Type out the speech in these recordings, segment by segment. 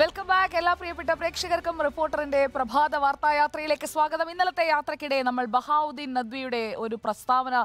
welcome back എല്ലാ പ്രിയപ്പെട്ട പ്രേക്ഷകർക്കും റിപ്പോർട്ടറിന്റെ പ്രഭാത വാർത്താ സ്വാഗതം ഇന്നലത്തെ യാത്രക്കിടെ നമ്മൾ ബഹാവുദ്ദീൻ നദ്വിയുടെ ഒരു പ്രസ്താവന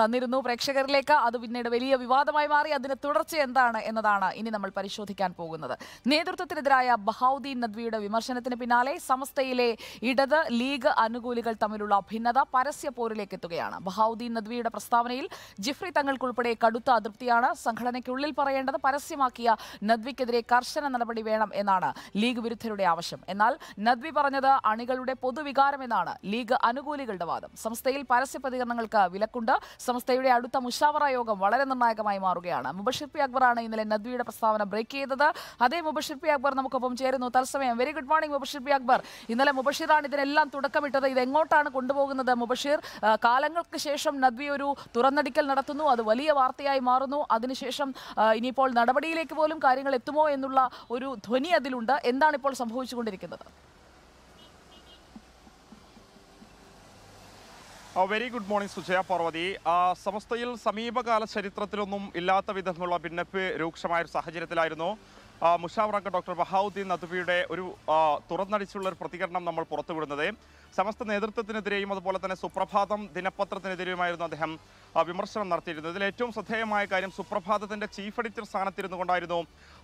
തന്നിരുന്നു പ്രേക്ഷകരിലേക്ക് അത് പിന്നീട് വലിയ വിവാദമായി മാറി അതിന് തുടർച്ച എന്താണ് എന്നതാണ് ഇനി നമ്മൾ പരിശോധിക്കാൻ പോകുന്നത് നേതൃത്വത്തിനെതിരായ ബഹാവുദ്ദീൻ നദ്വിയുടെ വിമർശനത്തിന് പിന്നാലെ സമസ്തയിലെ ഇടത് ലീഗ് അനുകൂലികൾ തമ്മിലുള്ള ഭിന്നത പരസ്യ പോരിലേക്ക് എത്തുകയാണ് ബഹാവുദ്ദീൻ നദ്വിയുടെ പ്രസ്താവനയിൽ ജിഫ്രി തങ്ങൾക്കുൾപ്പെടെ കടുത്ത അതൃപ്തിയാണ് സംഘടനയ്ക്കുള്ളിൽ പറയേണ്ടത് പരസ്യമാക്കിയ നദ്വിക്കെതിരെ കർശന നടപടി വേണം വേണം എന്നാണ് ലീഗ് വിരുദ്ധരുടെ ആവശ്യം എന്നാൽ നദ്വി പറഞ്ഞത് അണികളുടെ പൊതുവികാരം എന്നാണ് ലീഗ് അനുകൂലികളുടെ വാദം സംസ്ഥയിൽ പരസ്യ പ്രതികരണങ്ങൾക്ക് വിലക്കുണ്ട് സംസ്ഥയുടെ അടുത്ത മുഷാവറ യോഗം വളരെ നിർണായകമായി മാറുകയാണ് മുബഷിർ പി അക്ബറാണ് ഇന്നലെ നദ്വിയുടെ പ്രസ്താവന ബ്രേക്ക് ചെയ്തത് അതേ മുബഷിർ പി അക്ബർ നമുക്കൊപ്പം ചേരുന്നു തത്സമയം very good morning Mubashir P Akbar ഇന്നലെ മുബഷിറാണ് ഇതിനെല്ലാം തുടക്കമിട്ടത് ഇത് എങ്ങോട്ടാണ് കൊണ്ടുപോകുന്നത് മുബഷിർ കാലങ്ങൾക്ക് ശേഷം നദ്വി ഒരു തുറന്നടിക്കൽ നടത്തുന്നു അത് വലിയ വാർത്തയായി മാറുന്നു അതിനുശേഷം ഇനിയിപ്പോൾ നടപടിയിലേക്ക് പോലും കാര്യങ്ങൾ എത്തുമോ എന്നുള്ള ഒരു ധ്വനി അതിലുണ്ട് എന്താണ് ഇപ്പോൾ സംഭവിച്ചുകൊണ്ടിരിക്കുന്നത് very good morning Sujaya Parvathi സമസ്തയിൽ സമീപകാല ചരിത്രത്തിലൊന്നും ഇല്ലാത്ത വിധമുള്ള ഭിന്നപ്പ് രൂക്ഷമായ ഒരു സാഹചര്യത്തിലായിരുന്നു മുഷാവറങ്ക ഡോക്ടർ ബഹാവുദ്ദീൻ നദ്വിയുടെ ഒരു തുറന്നടിച്ചുള്ള ഒരു പ്രതികരണം നമ്മൾ പുറത്തുവിടുന്നത് സമസ്ത നേതൃത്വത്തിനെതിരെയും അതുപോലെ തന്നെ സുപ്രഭാതം ദിനപത്രത്തിനെതിരെയുമായിരുന്നു അദ്ദേഹം വിമർശനം നടത്തിയിരുന്നത് ഇതിൽ ഏറ്റവും ശ്രദ്ധേയമായ കാര്യം സുപ്രഭാതത്തിന്റെ ചീഫ് എഡിറ്റർ സ്ഥാനത്തിരുന്നു കൊണ്ടായിരുന്നു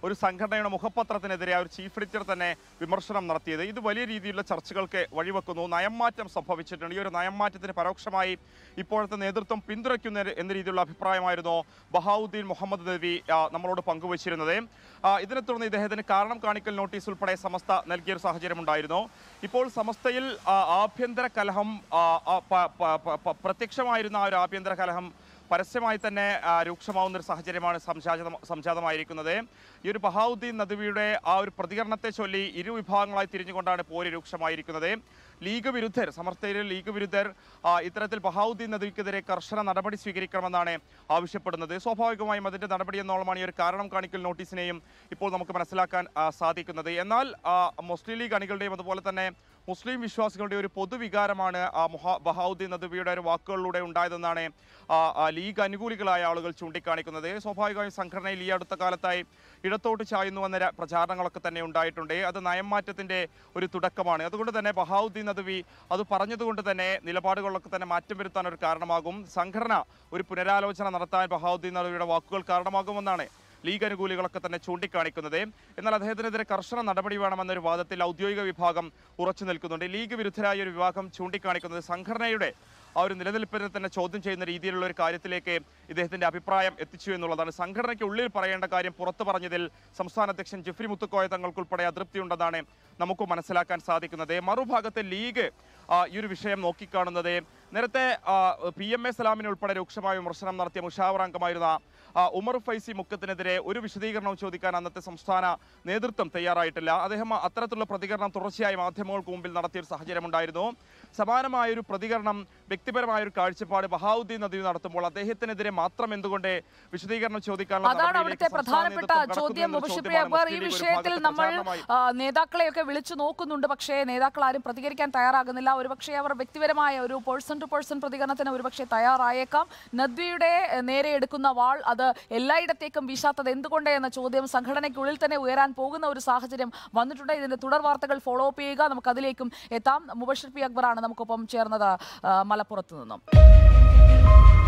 ഒരു സംഘടനയുടെ മുഖപത്രത്തിനെതിരെ ആ ഒരു ചീഫ് എഡിറ്റർ തന്നെ വിമർശനം നടത്തിയത് ഇത് വലിയ രീതിയിലുള്ള ചർച്ചകൾക്ക് വഴിവെക്കുന്നു നയംമാറ്റം സംഭവിച്ചിട്ടുണ്ട് ഈ ഒരു നയംമാറ്റത്തിന് പരോക്ഷമായി ഇപ്പോഴത്തെ നേതൃത്വം പിന്തുണയ്ക്കുന്ന എന്ന രീതിയിലുള്ള അഭിപ്രായമായിരുന്നു ബഹാവുദ്ദീൻ മുഹമ്മദ് നബി നമ്മളോട് പങ്കുവച്ചിരുന്നത് ഇതിനെ തുടർന്ന് ഇദ്ദേഹത്തിന് കാരണം കാണിക്കൽ നോട്ടീസ് ഉൾപ്പെടെ സമസ്ത നൽകിയൊരു സാഹചര്യമുണ്ടായിരുന്നു ഇപ്പോൾ സമസ്തയിൽ ആഭ്യന്തര കലഹം പ്രത്യക്ഷമായിരുന്ന ആ ഒരു ആഭ്യന്തര കലഹം പരസ്യമായി തന്നെ രൂക്ഷമാവുന്ന ഒരു സാഹചര്യമാണ് സംജാത സംജാതമായിരിക്കുന്നത് ഈ ഒരു ബഹാവുദ്ദീൻ നദ്വിയുടെ ആ ഒരു പ്രതികരണത്തെ ചൊല്ലി ഇരു വിഭാഗങ്ങളായി തിരിഞ്ഞുകൊണ്ടാണ് പോര് രൂക്ഷമായിരിക്കുന്നത് ലീഗ് വിരുദ്ധർ സമർത്ഥയിലെ ലീഗ് വിരുദ്ധർ ഇത്തരത്തിൽ ബഹാവുദ്ദീൻ നദിക്കെതിരെ കർശന നടപടി സ്വീകരിക്കണമെന്നാണ് ആവശ്യപ്പെടുന്നത് സ്വാഭാവികമായും അതിൻ്റെ നടപടി എന്നോളമാണ് ഈ ഒരു കാരണം കാണിക്കൽ നോട്ടീസിനെയും ഇപ്പോൾ നമുക്ക് മനസ്സിലാക്കാൻ സാധിക്കുന്നത് എന്നാൽ മുസ്ലിം ലീഗ് അണികളുടെയും അതുപോലെ തന്നെ മുസ്ലിം വിശ്വാസികളുടെ ഒരു പൊതുവികാരമാണ് ആ ബഹാവുദ്ദീൻ നദ്വിയുടെ ഒരു വാക്കുകളിലൂടെ ഉണ്ടായതെന്നാണ് ലീഗ് അനുകൂലികളായ ആളുകൾ ചൂണ്ടിക്കാണിക്കുന്നത് സ്വാഭാവികമായും സംഘടനയിൽ ഈ അടുത്ത കാലത്തായി ഇടത്തോട്ട് ചായുന്നു എന്ന പ്രചാരണങ്ങളൊക്കെ തന്നെ ഉണ്ടായിട്ടുണ്ട് അത് നയംമാറ്റത്തിൻ്റെ ഒരു തുടക്കമാണ് അതുകൊണ്ട് തന്നെ ബഹാവുദ്ദീൻ നദ്വി അത് പറഞ്ഞതുകൊണ്ട് തന്നെ നിലപാടുകളിലൊക്കെ തന്നെ മാറ്റം വരുത്താൻ ഒരു കാരണമാകും സംഘടന ഒരു പുനരാലോചന നടത്താൻ ബഹാവുദ്ദീൻ നദ്വിയുടെ വാക്കുകൾ കാരണമാകുമെന്നാണ് ലീഗ് അനുകൂലികളൊക്കെ തന്നെ ചൂണ്ടിക്കാണിക്കുന്നത് എന്നാൽ അദ്ദേഹത്തിനെതിരെ കർശന നടപടി വേണമെന്നൊരു വാദത്തിൽ ഔദ്യോഗിക വിഭാഗം ഉറച്ചു നിൽക്കുന്നുണ്ട് ലീഗ് വിരുദ്ധരായ ഒരു വിഭാഗം ചൂണ്ടിക്കാണിക്കുന്നത് സംഘടനയുടെ ആ ഒരു നിലനിൽപ്പിനെ തന്നെ ചോദ്യം ചെയ്യുന്ന രീതിയിലുള്ള ഒരു കാര്യത്തിലേക്ക് ഇദ്ദേഹത്തിന്റെ അഭിപ്രായം എത്തിച്ചു എന്നുള്ളതാണ് സംഘടനയ്ക്ക് ഉള്ളിൽ പറയേണ്ട കാര്യം പുറത്തു പറഞ്ഞതിൽ സംസ്ഥാന അധ്യക്ഷൻ ജിഫ്രി മുത്തുക്കോയ തങ്ങൾക്കുൾപ്പെടെ അതൃപ്തിയുണ്ടെന്നാണ് നമുക്ക് മനസ്സിലാക്കാൻ സാധിക്കുന്നത് മറുഭാഗത്തെ ലീഗ് ഈ ഒരു വിഷയം നോക്കിക്കാണുന്നത് നേരത്തെ പി എം എ സലാമിനെ ഉൾപ്പെടെ രൂക്ഷമായ വിമർശനം നടത്തിയ മുഷാവറാംഗമായിരുന്ന ഉമർ ഫൈസി മുക്കത്തിനെതിരെ ഒരു വിശദീകരണവും ചോദിക്കാൻ അന്നത്തെ സംസ്ഥാന നേതൃത്വം തയ്യാറായിട്ടില്ല അദ്ദേഹം അത്തരത്തിലുള്ള പ്രതികരണം തുടർച്ചയായി മാധ്യമങ്ങൾക്ക് മുമ്പിൽ നടത്തിയ ഒരു സാഹചര്യമുണ്ടായിരുന്നു സമാനമായൊരു പ്രതികരണം വ്യക്തിപരമായൊരു കാഴ്ചപ്പാട് ബഹാവുദ്ദീൻ നദി നടത്തുമ്പോൾ അദ്ദേഹത്തിനെതിരെ മാത്രം എന്തുകൊണ്ട് വിശദീകരണം ചോദിക്കാനുള്ള അതാണ് പ്രധാനപ്പെട്ട ചോദ്യം ഈ വിഷയത്തിൽ നമ്മൾ നേതാക്കളെയൊക്കെ വിളിച്ചു നോക്കുന്നുണ്ട് പക്ഷേ നേതാക്കൾ ആരും പ്രതികരിക്കാൻ തയ്യാറാകുന്നില്ല ഒരുപക്ഷെ അവർ വ്യക്തിപരമായ ഒരു പേഴ്സൺ ഹൺഡ്രഡ് ടു പേഴ്സൺ പ്രതികരണത്തിന് ഒരുപക്ഷെ തയ്യാറായേക്കാം നദ്വിയുടെ നേരെ എടുക്കുന്ന വാൾ അത് എല്ലായിടത്തേക്കും വീശാത്തത് എന്തുകൊണ്ട് എന്ന ചോദ്യം സംഘടനയ്ക്കുള്ളിൽ തന്നെ ഉയരാൻ പോകുന്ന ഒരു സാഹചര്യം വന്നിട്ടുണ്ട് ഇതിന്റെ തുടർ വാർത്തകൾ ഫോളോ അപ്പ് ചെയ്യുക നമുക്കതിലേക്കും എത്താം മുബഷിർ പി അക്ബറാണ് നമുക്കൊപ്പം ചേർന്നത് മലപ്പുറത്ത് നിന്നും